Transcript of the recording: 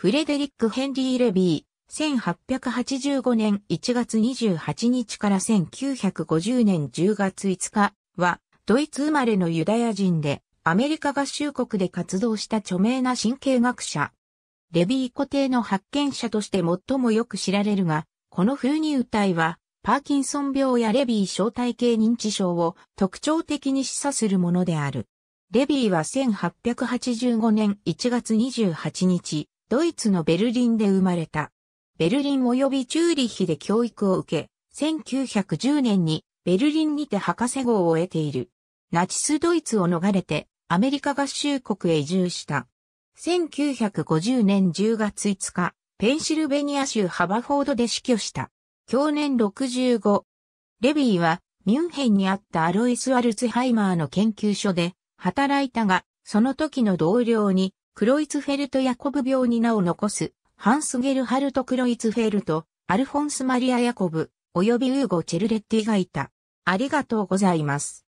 フレデリック・ヘンリー・レビー、1885年1月28日から1950年10月5日は、ドイツ生まれのユダヤ人で、アメリカ合衆国で活動した著名な神経学者。レビー固定の発見者として最もよく知られるが、この風に体は、パーキンソン病やレビー小体系認知症を特徴的に示唆するものである。レビーは1885年1月28日、ドイツのベルリンで生まれた。ベルリン及びチューリッヒで教育を受け、1910年にベルリンにて博士号を得ている。ナチスドイツを逃れてアメリカ合衆国へ移住した。1950年10月5日、ペンシルベニア州ハバフォードで死去した。去年65。レビーはミュンヘンにあったアロイス・アルツハイマーの研究所で働いたが、その時の同僚にクロイツフェルト・ヤコブ病に名を残す、ハンスゲルハルト・クロイツフェルト、アルフォンス・マリア・ヤコブ、及びウーゴ・チェルレッティがいた。ありがとうございます。